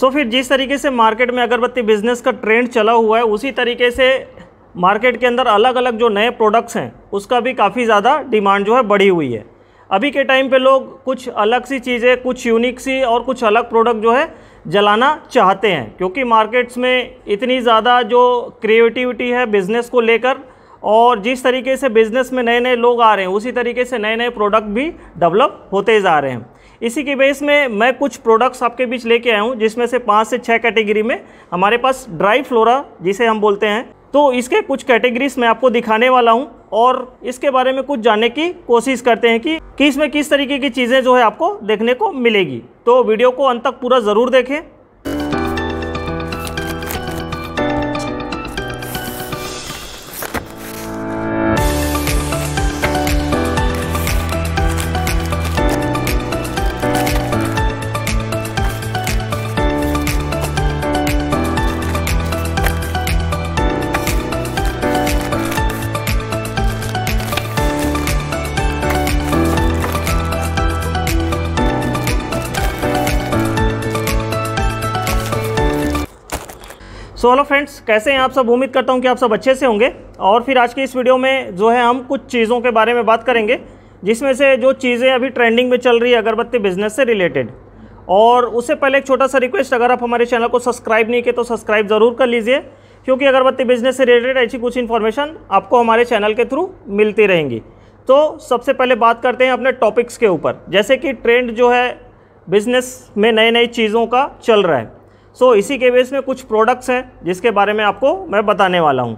सो फिर जिस तरीके से मार्केट में अगरबत्ती बिजनेस का ट्रेंड चला हुआ है उसी तरीके से मार्केट के अंदर अलग अलग जो नए प्रोडक्ट्स हैं उसका भी काफ़ी ज़्यादा डिमांड जो है बढ़ी हुई है अभी के टाइम पे लोग कुछ अलग सी चीज़ें कुछ यूनिक सी और कुछ अलग प्रोडक्ट जो है जलाना चाहते हैं क्योंकि मार्केट्स में इतनी ज़्यादा जो क्रिएटिविटी है बिज़नेस को लेकर और जिस तरीके से बिज़नेस में नए नए लोग आ रहे हैं उसी तरीके से नए नए प्रोडक्ट भी डेवलप होते जा रहे हैं इसी के बेस में मैं कुछ प्रोडक्ट्स आपके बीच लेके आया हूँ जिसमें से पाँच से छः कैटेगरी में हमारे पास ड्राई फ्लोरा जिसे हम बोलते हैं तो इसके कुछ कैटेगरीज मैं आपको दिखाने वाला हूँ और इसके बारे में कुछ जानने की कोशिश करते हैं कि, किस में किस तरीके की चीज़ें जो है आपको देखने को मिलेगी तो वीडियो को अंत तक पूरा ज़रूर देखें सो हेलो फ्रेंड्स कैसे हैं आप सब उम्मीद करता हूं कि आप सब अच्छे से होंगे और फिर आज के इस वीडियो में जो है हम कुछ चीज़ों के बारे में बात करेंगे जिसमें से जो चीज़ें अभी ट्रेंडिंग में चल रही है अगरबत्ती बिजनेस से रिलेटेड और उससे पहले एक छोटा सा रिक्वेस्ट अगर आप हमारे चैनल को सब्सक्राइब नहीं किए तो सब्सक्राइब ज़रूर कर लीजिए क्योंकि अगरबत्ती बिजनेस से रिलेटेड ऐसी कुछ इन्फॉर्मेशन आपको हमारे चैनल के थ्रू मिलती रहेंगी तो सबसे पहले बात करते हैं अपने टॉपिक्स के ऊपर जैसे कि ट्रेंड जो है बिजनेस में नई नई चीज़ों का चल रहा है सो so, इसी के बेस में कुछ प्रोडक्ट्स हैं जिसके बारे में आपको मैं बताने वाला हूँ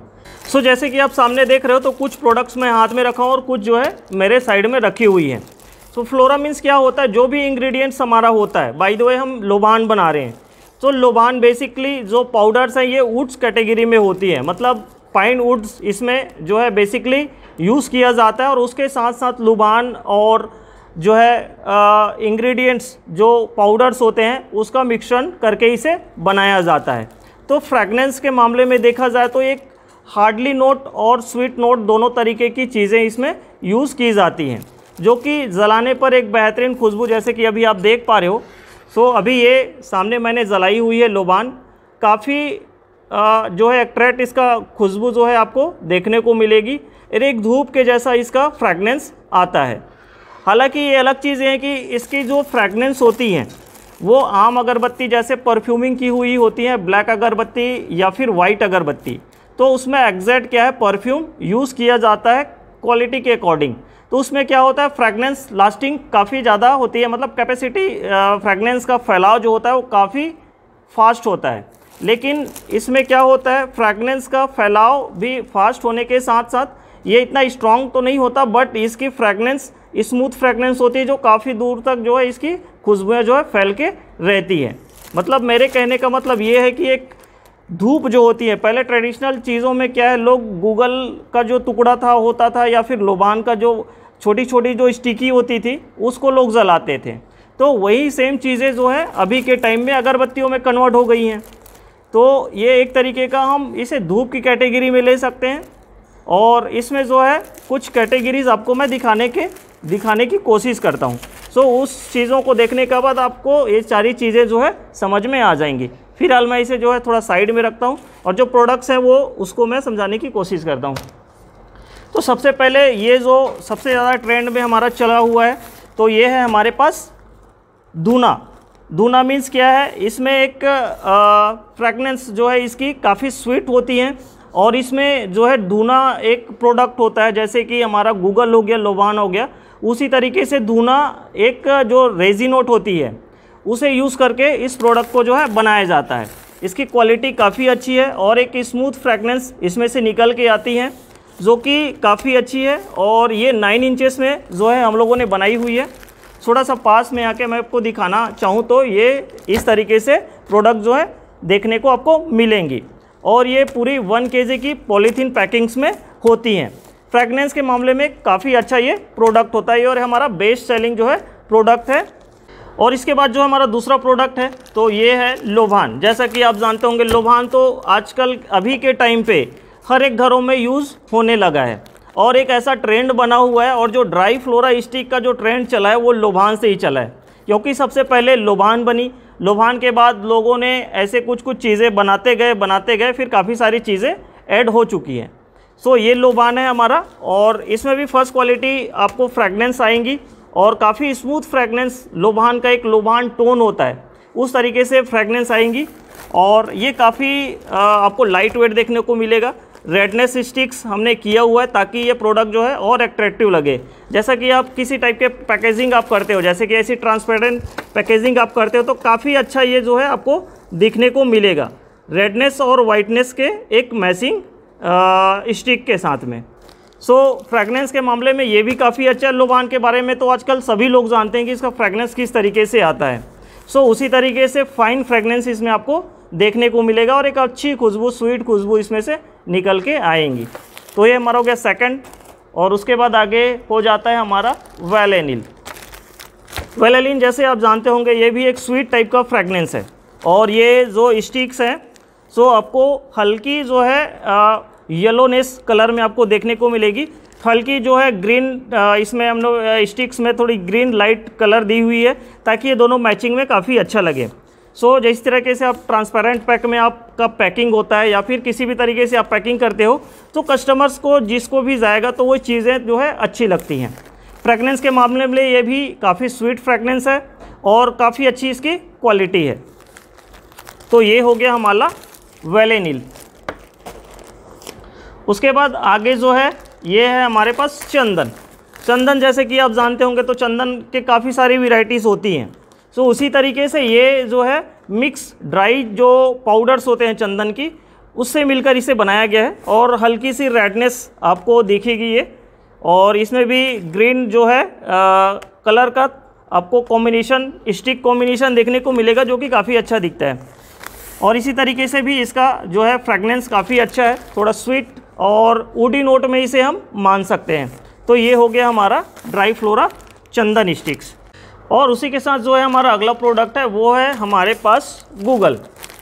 सो so, जैसे कि आप सामने देख रहे हो तो कुछ प्रोडक्ट्स मैं हाथ में रखा हूँ और कुछ जो है मेरे साइड में रखी हुई है सो फ्लोरा मीन्स क्या होता है जो भी इंग्रेडिएंट्स हमारा होता है बाई द वे हम लोबान बना रहे हैं तो so, लोबान बेसिकली जो पाउडर्स हैं ये वुड्स कैटेगरी में होती है मतलब पाइन वुड्स इसमें जो है बेसिकली यूज़ किया जाता है और उसके साथ साथ लुबान और जो है इंग्रेडिएंट्स जो पाउडर्स होते हैं उसका मिक्सण करके इसे बनाया जाता है तो फ्रैगनेंस के मामले में देखा जाए तो एक हार्डली नोट और स्वीट नोट दोनों तरीके की चीज़ें इसमें यूज़ की जाती हैं जो कि जलाने पर एक बेहतरीन खुशबू जैसे कि अभी आप देख पा रहे हो सो तो अभी ये सामने मैंने जलाई हुई है लोबान काफ़ी जो है अट्रैक्ट इसका खुशबू जो है आपको देखने को मिलेगी और एक धूप के जैसा इसका फ्रैगनेंस आता है हालांकि ये अलग चीज़ है कि इसकी जो फ्रेगनेंस होती हैं वो आम अगरबत्ती जैसे परफ्यूमिंग की हुई होती है ब्लैक अगरबत्ती या फिर वाइट अगरबत्ती तो उसमें एग्जैक्ट क्या है परफ्यूम यूज़ किया जाता है क्वालिटी के अकॉर्डिंग तो उसमें क्या होता है फ्रेगनेंस लास्टिंग काफ़ी ज़्यादा होती है मतलब कैपेसिटी फ्रेगनेंस का फैलाव जो होता है वो काफ़ी फास्ट होता है लेकिन इसमें क्या होता है फ्रेगनेंस का फैलाव भी फास्ट होने के साथ साथ ये इतना स्ट्रॉन्ग तो नहीं होता बट इसकी फ्रेगनेंस स्मूथ फ्रेगनेंस होती है जो काफ़ी दूर तक जो है इसकी खुशबुएँ जो है फैल के रहती हैं मतलब मेरे कहने का मतलब ये है कि एक धूप जो होती है पहले ट्रेडिशनल चीज़ों में क्या है लोग गूगल का जो टुकड़ा था होता था या फिर लोबान का जो छोटी छोटी जो स्टिकी होती थी उसको लोग जलाते थे तो वही सेम चीज़ें जो है अभी के टाइम में अगरबत्तियों में कन्वर्ट हो गई हैं तो ये एक तरीके का हम इसे धूप की कैटेगरी में ले सकते हैं और इसमें जो है कुछ कैटेगरीज़ आपको मैं दिखाने के दिखाने की कोशिश करता हूँ सो so, उस चीज़ों को देखने के बाद आपको ये सारी चीज़ें जो है समझ में आ जाएंगी फिलहाल मैं इसे जो है थोड़ा साइड में रखता हूँ और जो प्रोडक्ट्स हैं वो उसको मैं समझाने की कोशिश करता हूँ तो सबसे पहले ये जो सबसे ज़्यादा ट्रेंड में हमारा चला हुआ है तो ये है हमारे पास दूना दूना मीन्स क्या है इसमें एक फ्रेगनेंस जो है इसकी काफ़ी स्वीट होती है और इसमें जो है दूना एक प्रोडक्ट होता है जैसे कि हमारा गूगल हो गया लोबान हो गया उसी तरीके से धूना एक जो रेजिनोट होती है उसे यूज़ करके इस प्रोडक्ट को जो है बनाया जाता है इसकी क्वालिटी काफ़ी अच्छी है और एक स्मूथ फ्रैगनेंस इसमें से निकल के आती है जो कि काफ़ी अच्छी है और ये नाइन इंचेस में जो है हम लोगों ने बनाई हुई है थोड़ा सा पास में आके मैं आपको दिखाना चाहूँ तो ये इस तरीके से प्रोडक्ट जो है देखने को आपको मिलेंगी और ये पूरी वन के की पॉलीथीन पैकिंग्स में होती हैं फ्रेगनेंस के मामले में काफ़ी अच्छा ये प्रोडक्ट होता है और हमारा बेस्ट सेलिंग जो है प्रोडक्ट है और इसके बाद जो हमारा दूसरा प्रोडक्ट है तो ये है लोभान जैसा कि आप जानते होंगे लोभान तो आजकल अभी के टाइम पे हर एक घरों में यूज़ होने लगा है और एक ऐसा ट्रेंड बना हुआ है और जो ड्राई फ्लोरा स्टिक का जो ट्रेंड चला है वो लोभान से ही चला है क्योंकि सबसे पहले लोभान बनी लोभान के बाद लोगों ने ऐसे कुछ कुछ चीज़ें बनाते गए बनाते गए फिर काफ़ी सारी चीज़ें ऐड हो चुकी हैं सो ये लोबान है हमारा और इसमें भी फर्स्ट क्वालिटी आपको फ्रेगनेंस आएंगी और काफ़ी स्मूथ फ्रेगनेंस लोबान का एक लोबान टोन होता है उस तरीके से फ्रेगनेंस आएंगी और ये काफ़ी आपको लाइट वेट देखने को मिलेगा रेडनेस स्टिक्स हमने किया हुआ है ताकि ये प्रोडक्ट जो है और एट्रैक्टिव लगे जैसा कि आप किसी टाइप के पैकेजिंग आप करते हो जैसे कि ऐसी ट्रांसपेरेंट पैकेजिंग आप करते हो तो काफ़ी अच्छा ये जो है आपको दिखने को मिलेगा रेडनेस और वाइटनेस के एक मैसिंग स्टिक के साथ में सो so, फ्रेगनेंस के मामले में ये भी काफ़ी अच्छा है लोबान के बारे में तो आजकल सभी लोग जानते हैं कि इसका फ्रेगनेंस किस तरीके से आता है सो so, उसी तरीके से फाइन फ्रेगनेंस इसमें आपको देखने को मिलेगा और एक अच्छी खुशबू स्वीट खुशबू इसमें से निकल के आएंगी तो ये हमारा हो गया सेकेंड और उसके बाद आगे हो जाता है हमारा वेलेनिल वेलेनिन जैसे आप जानते होंगे ये भी एक स्वीट टाइप का फ्रेगनेंस है और ये जो स्टिक्स हैं सो so, आपको हल्की जो है येलोनेस कलर में आपको देखने को मिलेगी हल्की जो है ग्रीन इसमें हम लोग स्टिक्स में थोड़ी ग्रीन लाइट कलर दी हुई है ताकि ये दोनों मैचिंग में काफ़ी अच्छा लगे सो so, जिस तरीके से आप ट्रांसपेरेंट पैक में आपका पैकिंग होता है या फिर किसी भी तरीके से आप पैकिंग करते हो तो कस्टमर्स को जिसको भी जाएगा तो वो चीज़ें जो है अच्छी लगती हैं फ्रेगनेंस के मामले में ये भी काफ़ी स्वीट फ्रेगनेंस है और काफ़ी अच्छी इसकी क्वालिटी है तो ये हो गया हमारा वेलेनिल उसके बाद आगे जो है ये है हमारे पास चंदन चंदन जैसे कि आप जानते होंगे तो चंदन के काफ़ी सारी वेराइटीज़ होती हैं सो उसी तरीके से ये जो है मिक्स ड्राई जो पाउडर्स होते हैं चंदन की उससे मिलकर इसे बनाया गया है और हल्की सी रेडनेस आपको देखेगी ये और इसमें भी ग्रीन जो है आ, कलर का आपको कॉम्बिनेशन स्टिक कॉम्बिनेशन देखने को मिलेगा जो कि काफ़ी अच्छा दिखता है और इसी तरीके से भी इसका जो है फ्रेगनेंस काफ़ी अच्छा है थोड़ा स्वीट और ऊडी नोट में इसे हम मान सकते हैं तो ये हो गया हमारा ड्राई फ्लोरा चंदन स्टिक्स और उसी के साथ जो है हमारा अगला प्रोडक्ट है वो है हमारे पास गूगल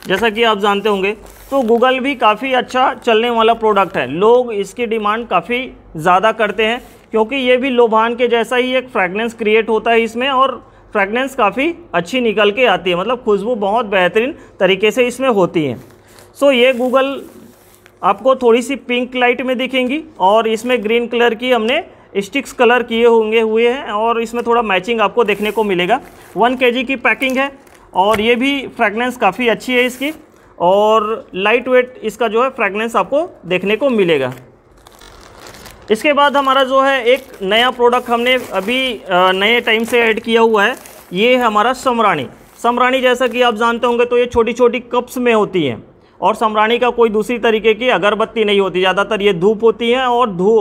जैसा कि आप जानते होंगे तो गूगल भी काफ़ी अच्छा चलने वाला प्रोडक्ट है लोग इसकी डिमांड काफ़ी ज़्यादा करते हैं क्योंकि ये भी लोभान के जैसा ही एक फ्रेगनेंस क्रिएट होता है इसमें और फ्रेगनेंस काफ़ी अच्छी निकल के आती है मतलब खुशबू बहुत बेहतरीन तरीके से इसमें होती है सो ये गूगल आपको थोड़ी सी पिंक लाइट में दिखेंगी और इसमें ग्रीन कलर की हमने स्टिक्स कलर किए होंगे हुए हैं और इसमें थोड़ा मैचिंग आपको देखने को मिलेगा वन के की पैकिंग है और ये भी फ्रेगनेंस काफ़ी अच्छी है इसकी और लाइट वेट इसका जो है फ्रेगनेंस आपको देखने को मिलेगा इसके बाद हमारा जो है एक नया प्रोडक्ट हमने अभी नए टाइम से ऐड किया हुआ है ये है हमारा समरानी समरानी जैसा कि आप जानते होंगे तो ये छोटी छोटी कप्स में होती हैं और समरानी का कोई दूसरी तरीके की अगरबत्ती नहीं होती ज़्यादातर ये धूप होती है और धू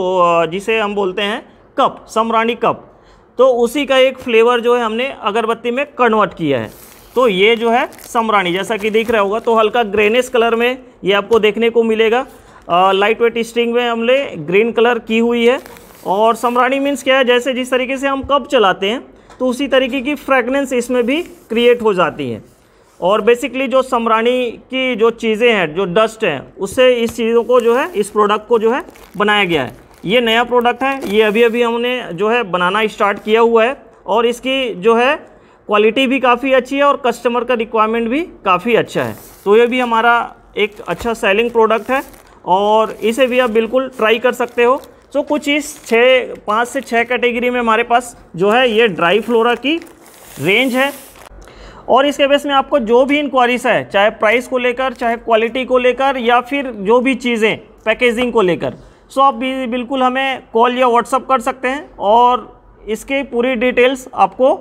जिसे हम बोलते हैं कप समरानी कप तो उसी का एक फ्लेवर जो है हमने अगरबत्ती में कन्वर्ट किया है तो ये जो है समरानी जैसा कि दिख रहा होगा तो हल्का ग्रेनिस कलर में ये आपको देखने को मिलेगा लाइट वेट स्ट्रिंग में हमने ग्रीन कलर की हुई है और समरानी मीन्स क्या है जैसे जिस तरीके से हम कप चलाते हैं तो उसी तरीके की फ्रेगनेंस इसमें भी क्रिएट हो जाती है और बेसिकली जो समरानी की जो चीज़ें हैं जो डस्ट हैं उससे इस चीज़ों को जो है इस प्रोडक्ट को जो है बनाया गया है ये नया प्रोडक्ट है ये अभी अभी हमने जो है बनाना स्टार्ट किया हुआ है और इसकी जो है क्वालिटी भी काफ़ी अच्छी है और कस्टमर का रिक्वायरमेंट भी काफ़ी अच्छा है तो ये भी हमारा एक अच्छा सेलिंग प्रोडक्ट है और इसे भी आप बिल्कुल ट्राई कर सकते हो तो कुछ इस छः पाँच से छः कैटेगरी में हमारे पास जो है ये ड्राई फ्लोरा की रेंज है और इसके बेस में आपको जो भी इंक्वायरीज है चाहे प्राइस को लेकर चाहे क्वालिटी को लेकर या फिर जो भी चीज़ें पैकेजिंग को लेकर सो आप भी बिल्कुल हमें कॉल या व्हाट्सअप कर सकते हैं और इसके पूरी डिटेल्स आपको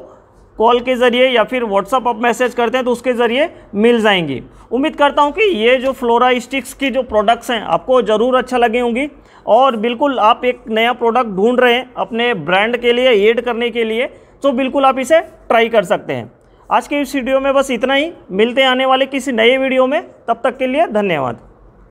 कॉल के ज़रिए या फिर व्हाट्सअप आप मैसेज करते हैं तो उसके ज़रिए मिल जाएंगी उम्मीद करता हूँ कि ये जो फ्लोरा स्टिक्स की जो प्रोडक्ट्स हैं आपको ज़रूर अच्छा लगे होंगी और बिल्कुल आप एक नया प्रोडक्ट ढूंढ रहे हैं अपने ब्रांड के लिए एड करने के लिए तो बिल्कुल आप इसे ट्राई कर सकते हैं आज के इस वीडियो में बस इतना ही मिलते आने वाले किसी नए वीडियो में तब तक के लिए धन्यवाद